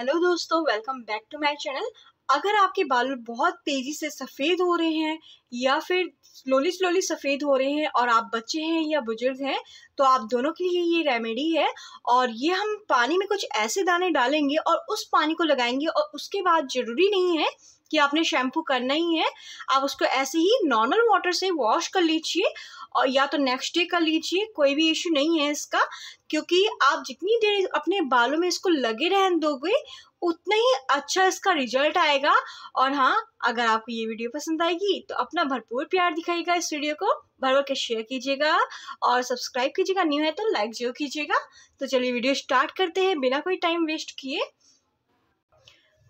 hello दोस्तों welcome back to my channel अगर आपके बाल बहुत तेज़ी से सफ़ेद हो रहे हैं या फिर स्लोली स्लोली सफ़ेद हो रहे हैं और आप बच्चे हैं या बुजुर्ग हैं तो आप दोनों के लिए ये रेमेडी है और ये हम पानी में कुछ ऐसे दाने डालेंगे और उस पानी को लगाएंगे और उसके बाद ज़रूरी नहीं है कि आपने शैम्पू करना ही है आप उसको ऐसे ही नॉर्मल वाटर से वॉश कर लीजिए और या तो नेक्स्ट डे कर लीजिए कोई भी इश्यू नहीं है इसका क्योंकि आप जितनी देर अपने बालों में इसको लगे रहने दोगे उतना ही अच्छा इसका रिजल्ट आएगा और हाँ अगर आपको ये वीडियो पसंद आएगी तो अपना भरपूर प्यार दिखाइएगा इस वीडियो को भर भर के शेयर कीजिएगा और सब्सक्राइब कीजिएगा न्यू है तो लाइक जरूर कीजिएगा तो चलिए वीडियो स्टार्ट करते हैं बिना कोई टाइम वेस्ट किए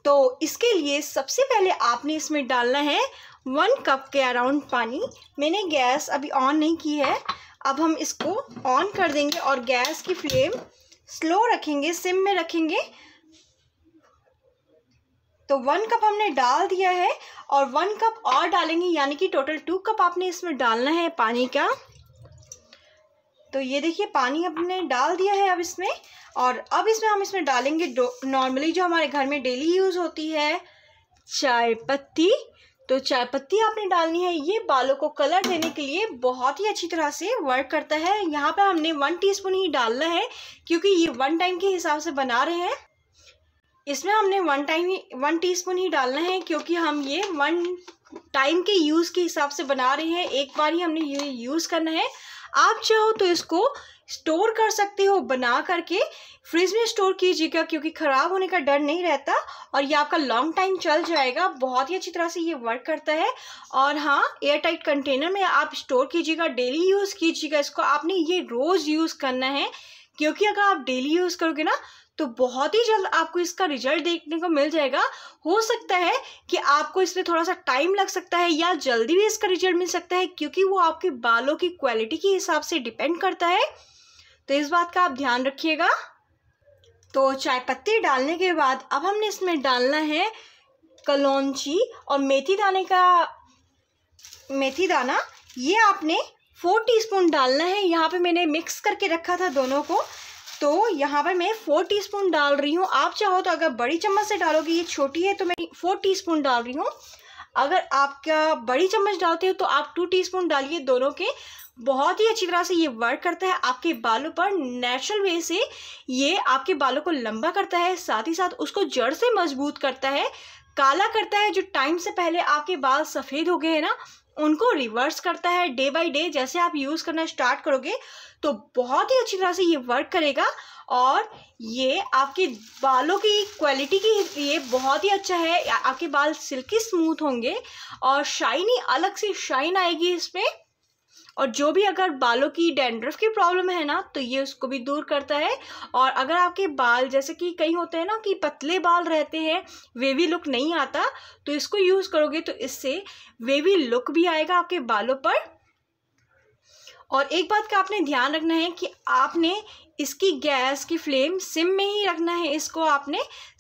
तो इसके लिए सबसे पहले आपने इसमें डालना है वन कप के अराउंड पानी मैंने गैस अभी ऑन नहीं की है अब हम इसको ऑन कर देंगे और गैस की फ्लेम स्लो रखेंगे सिम में रखेंगे तो वन कप हमने डाल दिया है और वन कप और डालेंगे यानी कि टोटल टू कप आपने इसमें डालना है पानी का तो ये देखिए पानी हमने डाल दिया है अब इसमें और अब इसमें हम इसमें डालेंगे नॉर्मली जो हमारे घर में डेली यूज़ होती है चाय पत्ती तो चाय पत्ती आपने डालनी है ये बालों को कलर देने के लिए बहुत ही अच्छी तरह से वर्क करता है यहाँ पर हमने वन टीस्पून ही डालना है क्योंकि ये वन टाइम के हिसाब से बना रहे हैं इसमें हमने वन टाइम ही वन टी ही डालना है क्योंकि हम ये वन टाइम के यूज़ के हिसाब से बना रहे हैं एक बार ही हमने ये यूज़ करना है आप चाहो तो इसको स्टोर कर सकते हो बना करके फ्रिज में स्टोर कीजिएगा क्योंकि ख़राब होने का डर नहीं रहता और ये आपका लॉन्ग टाइम चल जाएगा बहुत ही अच्छी तरह से ये वर्क करता है और हाँ एयर टाइट कंटेनर में आप स्टोर कीजिएगा डेली यूज़ कीजिएगा इसको आपने ये रोज़ यूज़ करना है क्योंकि अगर आप डेली यूज़ करोगे ना तो बहुत ही जल्द आपको इसका रिजल्ट देखने को मिल जाएगा हो सकता है कि आपको इसमें थोड़ा सा टाइम लग सकता है या जल्दी भी इसका रिजल्ट मिल सकता है क्योंकि वो आपके बालों की क्वालिटी के हिसाब से डिपेंड करता है तो इस बात का आप ध्यान रखिएगा तो चाय पत्ती डालने के बाद अब हमने इसमें डालना है कलौची और मेथी दाने का मेथी दाना ये आपने फोर टीस्पून डालना है यहाँ पे मैंने मिक्स करके रखा था दोनों को तो यहाँ पर मैं फोर टीस्पून डाल रही हूँ आप चाहो तो अगर बड़ी चम्मच से डालोगे ये छोटी है तो मैं फोर टीस्पून डाल रही हूँ अगर आपका बड़ी चम्मच डालते हो तो आप टू टीस्पून डालिए दोनों के बहुत ही अच्छी तरह से ये वर्क करता है आपके बालों पर नेचुरल वे से ये आपके बालों को लंबा करता है साथ ही साथ उसको जड़ से मजबूत करता है काला करता है जो टाइम से पहले आपके बाल सफ़ेद हो गए हैं ना उनको रिवर्स करता है डे बाय डे जैसे आप यूज़ करना स्टार्ट करोगे तो बहुत ही अच्छी तरह से ये वर्क करेगा और ये आपके बालों की क्वालिटी के लिए बहुत ही अच्छा है आपके बाल सिल्की स्मूथ होंगे और शाइनी अलग से शाइन आएगी इसमें और जो भी अगर बालों की डेंड्रफ की प्रॉब्लम है ना तो ये उसको भी दूर करता है और अगर आपके बाल जैसे कि कहीं होते हैं ना कि पतले बाल रहते हैं वेवी लुक नहीं आता तो इसको यूज़ करोगे तो इससे वेवी लुक भी आएगा आपके बालों पर और एक बात का आपने ध्यान रखना है कि आपने इसकी गैस की फ्लेम सिम में ही रखना है इसको आपने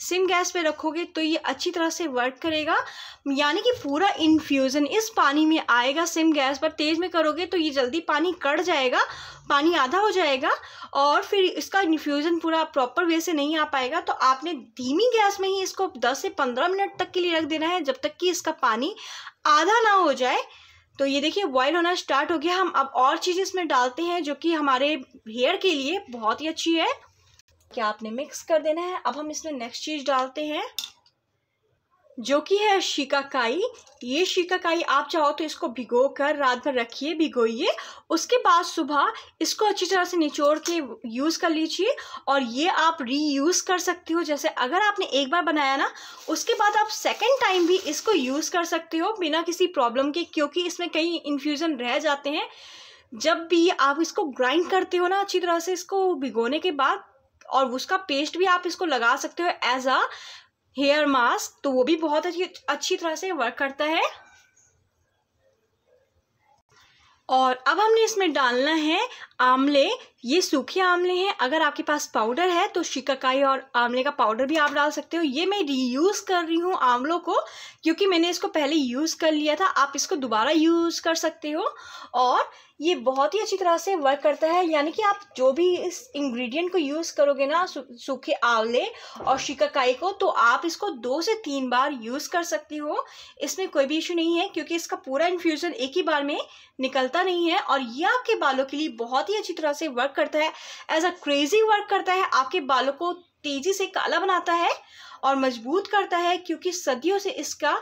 सिम गैस पे रखोगे तो ये अच्छी तरह से वर्क करेगा यानी कि पूरा इन्फ्यूज़न इस पानी में आएगा सिम गैस पर तेज़ में करोगे तो ये जल्दी पानी कट जाएगा पानी आधा हो जाएगा और फिर इसका इन्फ्यूज़न पूरा प्रॉपर वे से नहीं आ पाएगा तो आपने धीमी गैस में ही इसको दस से पंद्रह मिनट तक के लिए रख देना है जब तक कि इसका पानी आधा ना हो जाए तो ये देखिए बॉयल होना स्टार्ट हो गया हम अब और चीज़ें इसमें डालते हैं जो कि हमारे हेयर के लिए बहुत ही अच्छी है क्या आपने मिक्स कर देना है अब हम इसमें नेक्स्ट चीज़ डालते हैं जो कि है शिकाकाई ये शिकाकाई आप चाहो तो इसको भिगो कर रात भर रखिए भिगोइए उसके बाद सुबह इसको अच्छी तरह से निचोड़ के यूज़ कर लीजिए और ये आप रीयूज़ कर सकते हो जैसे अगर आपने एक बार बनाया ना उसके बाद आप सेकेंड टाइम भी इसको यूज़ कर सकते हो बिना किसी प्रॉब्लम के क्योंकि इसमें कई इन्फ्यूज़न रह जाते हैं जब भी आप इसको ग्राइंड करते हो ना अच्छी तरह से इसको भिगोने के बाद और उसका पेस्ट भी आप इसको लगा सकते हो एज अ हेयर मास्क तो वो भी बहुत अच्छी अच्छी तरह से वर्क करता है और अब हमने इसमें डालना है आमले ये सूखे आमले हैं अगर आपके पास पाउडर है तो शिकाकाई और आमले का पाउडर भी आप डाल सकते हो ये मैं रीयूज़ कर रही हूँ आमलों को क्योंकि मैंने इसको पहले यूज़ कर लिया था आप इसको दोबारा यूज़ कर सकते हो और ये बहुत ही अच्छी तरह से वर्क करता है यानी कि आप जो भी इस इंग्रेडिएंट को यूज़ करोगे ना सूखे आंवले और शिकाकाई को तो आप इसको दो से तीन बार यूज़ कर सकती हो इसमें कोई भी इशू नहीं है क्योंकि इसका पूरा इन्फ्यूज़न एक ही बार में निकलता नहीं है और ये आपके बालों के लिए बहुत ही अच्छी तरह से वर्क करता है एज अ क्रेजी वर्क करता है आपके बालों को तेज़ी से काला बनाता है और मजबूत करता है क्योंकि सदियों से इसका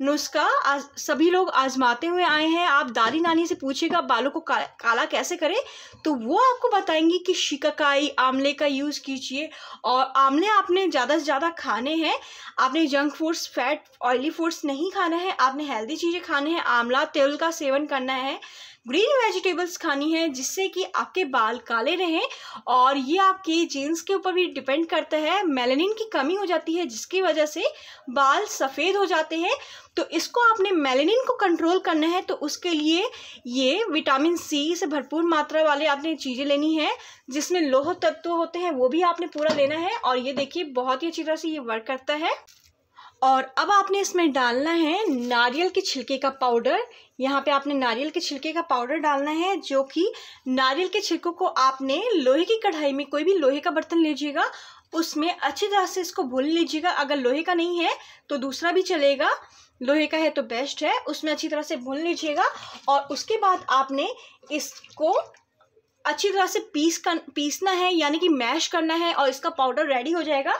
नुस्खा आज सभी लोग आजमाते हुए आए हैं आप दादी नानी से पूछिएगा बालों को का, काला कैसे करें तो वो आपको बताएंगी कि शिकाकाई आमले का यूज़ कीजिए और आमले आपने ज़्यादा से ज़्यादा खाने हैं आपने junk foods fat oily foods नहीं खाना है आपने हेल्दी चीज़ें खाने हैं आमला तेल का सेवन करना है ग्रीन वेजिटेबल्स खानी है जिससे कि आपके बाल काले रहें और ये आपके जीन्स के ऊपर भी डिपेंड करता है मेलेनिन की कमी हो जाती है जिसकी वजह से बाल सफ़ेद हो जाते हैं तो इसको आपने मेलेनिन को कंट्रोल करना है तो उसके लिए ये विटामिन सी से भरपूर मात्रा वाले आपने चीज़ें लेनी है जिसमें लोह तत्व होते हैं वो भी आपने पूरा लेना है और ये देखिए बहुत ही अच्छी तरह से ये वर्क करता है और अब आपने इसमें डालना है नारियल के छिलके का पाउडर यहाँ पे आपने नारियल के छिलके का पाउडर डालना है जो कि नारियल के छिलकों को आपने लोहे की कढ़ाई में कोई भी लोहे का बर्तन लीजिएगा उसमें अच्छी तरह से इसको भून लीजिएगा अगर लोहे का नहीं है तो दूसरा भी चलेगा लोहे का है तो बेस्ट है उसमें अच्छी तरह से भून लीजिएगा और उसके बाद आपने इसको अच्छी तरह से पीस कर पीसना है यानी कि मैश करना है और इसका पाउडर रेडी हो जाएगा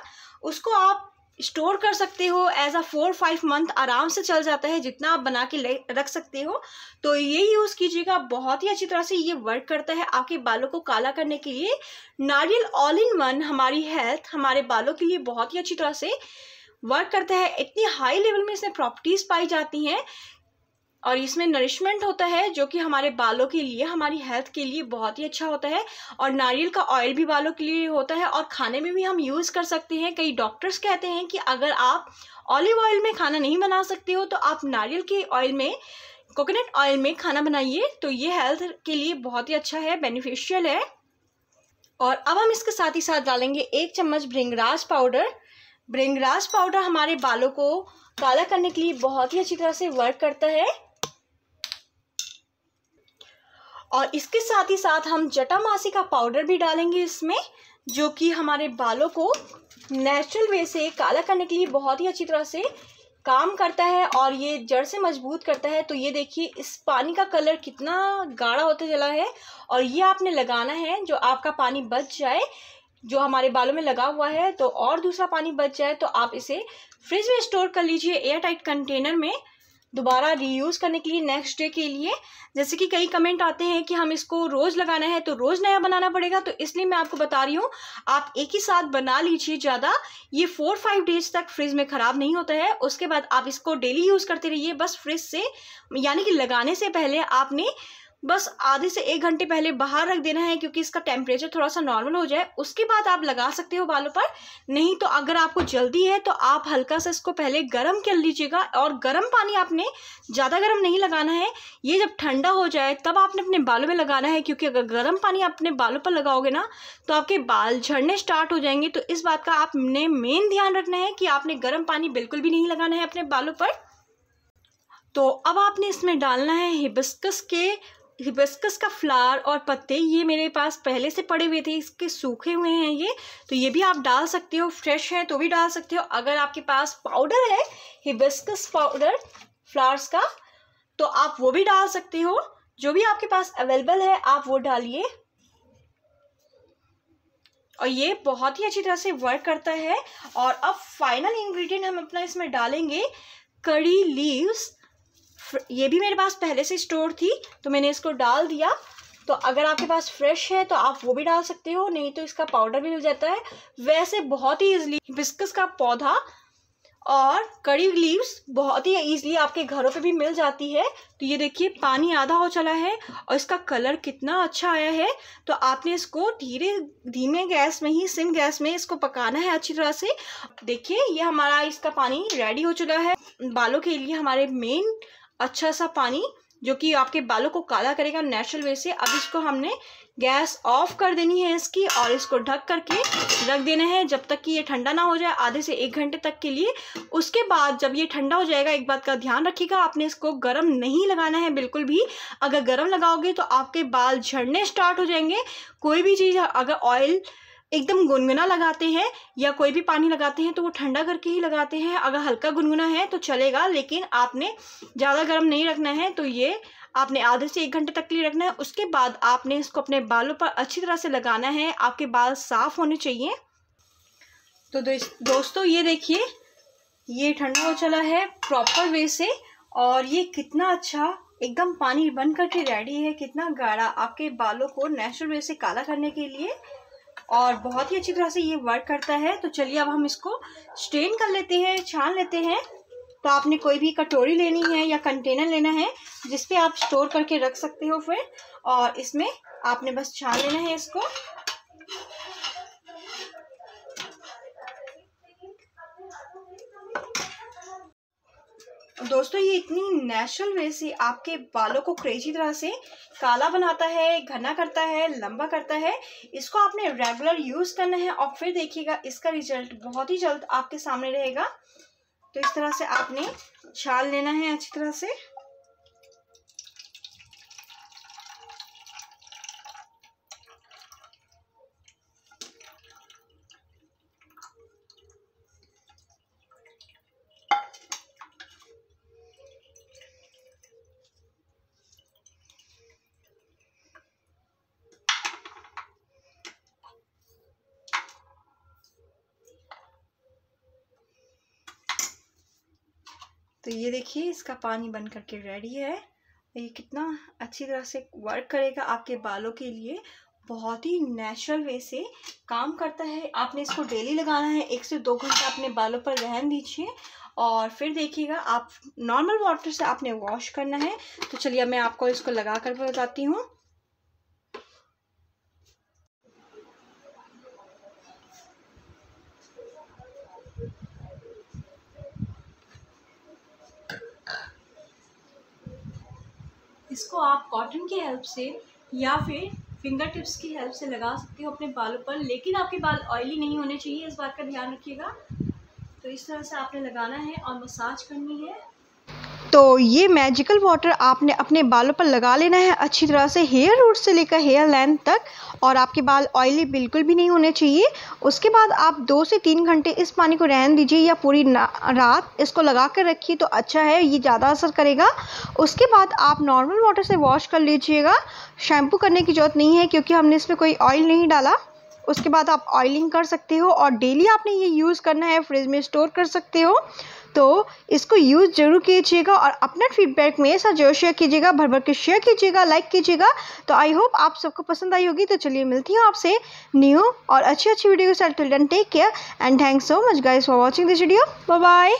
उसको आप स्टोर कर सकते हो as a four five month आराम से चल जाता है जितना आप बना के रख सकते हो तो ये यूज़ कीजिएगा बहुत ही अच्छी तरह से ये वर्क करता है आपके बालों को काला करने के लिए नारियल ऑल इन वन हमारी हेल्थ हमारे बालों के लिए बहुत ही अच्छी तरह से वर्क करता है इतनी हाई लेवल में इसमें प्रॉपर्टीज़ पाई जाती हैं और इसमें नरिशमेंट होता है जो कि हमारे बालों के लिए हमारी हेल्थ के लिए बहुत ही अच्छा होता है और नारियल का ऑयल भी बालों के लिए होता है और खाने में भी हम यूज़ कर सकते हैं कई डॉक्टर्स कहते हैं कि अगर आप ऑलिव ऑयल में खाना नहीं बना सकते हो तो आप नारियल के ऑयल में कोकोनट ऑयल में खाना बनाइए तो ये हेल्थ के लिए बहुत ही अच्छा है बेनिफिशियल है और अब हम इसके साथ ही साथ डालेंगे एक चम्मच भृंगराज पाउडर भृंगराज पाउडर हमारे बालों को काला करने के लिए बहुत ही अच्छी तरह से वर्क करता है और इसके साथ ही साथ हम जटामासी का पाउडर भी डालेंगे इसमें जो कि हमारे बालों को नेचुरल वे से काला करने के लिए बहुत ही अच्छी तरह से काम करता है और ये जड़ से मजबूत करता है तो ये देखिए इस पानी का कलर कितना गाढ़ा होता चला है और ये आपने लगाना है जो आपका पानी बच जाए जो हमारे बालों में लगा हुआ है तो और दूसरा पानी बच जाए तो आप इसे फ्रिज में स्टोर कर लीजिए एयर टाइट कंटेनर में दोबारा रीयूज़ करने के लिए नेक्स्ट डे के लिए जैसे कि कई कमेंट आते हैं कि हम इसको रोज़ लगाना है तो रोज़ नया बनाना पड़ेगा तो इसलिए मैं आपको बता रही हूँ आप एक ही साथ बना लीजिए ज़्यादा ये फोर फाइव डेज तक फ्रिज में ख़राब नहीं होता है उसके बाद आप इसको डेली यूज़ करते रहिए बस फ्रिज से यानी कि लगाने से पहले आपने बस आधे से एक घंटे पहले बाहर रख देना है क्योंकि इसका टेम्परेचर थोड़ा सा नॉर्मल हो जाए उसके बाद आप लगा सकते हो बालों पर नहीं तो अगर आपको जल्दी है तो आप हल्का सा इसको पहले गर्म कर लीजिएगा और गर्म पानी आपने ज़्यादा गर्म नहीं लगाना है ये जब ठंडा हो जाए तब आपने अपने बालों में लगाना है क्योंकि अगर गर्म पानी अपने बालों पर लगाओगे ना तो आपके बाल झड़ने स्टार्ट हो जाएंगे तो इस बात का आपने मेन ध्यान रखना है कि आपने गर्म पानी बिल्कुल भी नहीं लगाना है अपने बालों पर तो अब आपने इसमें डालना है हिबिस्कस के हिबिस्कस का फ्लावर और पत्ते ये मेरे पास पहले से पड़े हुए थे इसके सूखे हुए हैं ये तो ये भी आप डाल सकते हो फ्रेश है तो भी डाल सकते हो अगर आपके पास पाउडर है हिबिस्कस पाउडर फ्लावर्स का तो आप वो भी डाल सकते हो जो भी आपके पास अवेलेबल है आप वो डालिए और ये बहुत ही अच्छी तरह से वर्क करता है और अब फाइनल इंग्रेडिएंट हम अपना इसमें डालेंगे कड़ी लीव्स ये भी मेरे पास पहले से स्टोर थी तो मैंने इसको डाल दिया तो अगर आपके पास फ्रेश है तो आप वो भी डाल सकते हो नहीं तो इसका पाउडर भी मिल जाता है वैसे बहुत ही ईजिली बिस्कस का पौधा और कड़ी लीव्स बहुत ही ईजिली आपके घरों पे भी मिल जाती है तो ये देखिए पानी आधा हो चला है और इसका कलर कितना अच्छा आया है तो आपने इसको धीरे धीमे गैस में ही सिम गैस में इसको पकाना है अच्छी तरह से देखिए ये हमारा इसका पानी रेडी हो चुका है बालों के लिए हमारे मेन अच्छा सा पानी जो कि आपके बालों को काला करेगा नेचुरल वे से अब इसको हमने गैस ऑफ कर देनी है इसकी और इसको ढक करके रख देना है जब तक कि ये ठंडा ना हो जाए आधे से एक घंटे तक के लिए उसके बाद जब ये ठंडा हो जाएगा एक बात का ध्यान रखिएगा आपने इसको गर्म नहीं लगाना है बिल्कुल भी अगर गर्म लगाओगे तो आपके बाल झड़ने स्टार्ट हो जाएंगे कोई भी चीज़ अगर ऑयल एकदम गुनगुना लगाते हैं या कोई भी पानी लगाते हैं तो वो ठंडा करके ही लगाते हैं अगर हल्का गुनगुना है तो चलेगा लेकिन आपने ज़्यादा गर्म नहीं रखना है तो ये आपने आधे से एक घंटे तक के लिए रखना है उसके बाद आपने इसको अपने बालों पर अच्छी तरह से लगाना है आपके बाल साफ़ होने चाहिए तो दोस्तों ये देखिए ये ठंडा हो चला है प्रॉपर वे से और ये कितना अच्छा एकदम पानी बन करके रेडी है कितना गाढ़ा आपके बालों को नेचुरल वे से काला करने के लिए और बहुत ही अच्छी तरह से ये वर्क करता है तो चलिए अब हम इसको स्ट्रेन कर लेते हैं छान लेते हैं तो आपने कोई भी कटोरी लेनी है या कंटेनर लेना है जिसपे आप स्टोर करके रख सकते हो फिर और इसमें आपने बस छान लेना है इसको दोस्तों ये इतनी नेचुरल वे से आपके बालों को क्रेजी तरह से काला बनाता है घना करता है लंबा करता है इसको आपने रेगुलर यूज़ करना है और फिर देखिएगा इसका रिजल्ट बहुत ही जल्द आपके सामने रहेगा तो इस तरह से आपने छाल लेना है अच्छी तरह से तो ये देखिए इसका पानी बन करके रेडी है ये कितना अच्छी तरह से वर्क करेगा आपके बालों के लिए बहुत ही नेचुरल वे से काम करता है आपने इसको डेली लगाना है एक से दो घंटा अपने बालों पर रहन दीजिए और फिर देखिएगा आप नॉर्मल वाटर से आपने वॉश करना है तो चलिए मैं आपको इसको लगा कर बताती हूँ इसको आप कॉटन की हेल्प से या फिर फिंगर टिप्स की हेल्प से लगा सकते हो अपने बालों पर लेकिन आपके बाल ऑयली नहीं होने चाहिए इस बात का ध्यान रखिएगा तो इस तरह से आपने लगाना है और मसाज करनी है तो ये मैजिकल वाटर आपने अपने बालों पर लगा लेना है अच्छी तरह से हेयर रूट से लेकर हेयर लेंथ तक और आपके बाल ऑयली बिल्कुल भी नहीं होने चाहिए उसके बाद आप दो से तीन घंटे इस पानी को रहन दीजिए या पूरी रात इसको लगा कर रखिए तो अच्छा है ये ज़्यादा असर करेगा उसके बाद आप नॉर्मल वाटर से वॉश कर लीजिएगा शैम्पू करने की ज़रूरत नहीं है क्योंकि हमने इसमें कोई ऑयल नहीं डाला उसके बाद आप ऑयलिंग कर सकते हो और डेली आपने ये यूज़ करना है फ्रिज में स्टोर कर सकते हो तो इसको यूज़ जरूर कीजिएगा और अपना फीडबैक में ऐसा जो शेयर कीजिएगा भर भर के शेयर कीजिएगा लाइक कीजिएगा तो आई होप आप सबको पसंद आई होगी तो चलिए मिलती हूँ आपसे न्यू और अच्छी अच्छी वीडियो के साथ take care and thanks so much guys for watching this video bye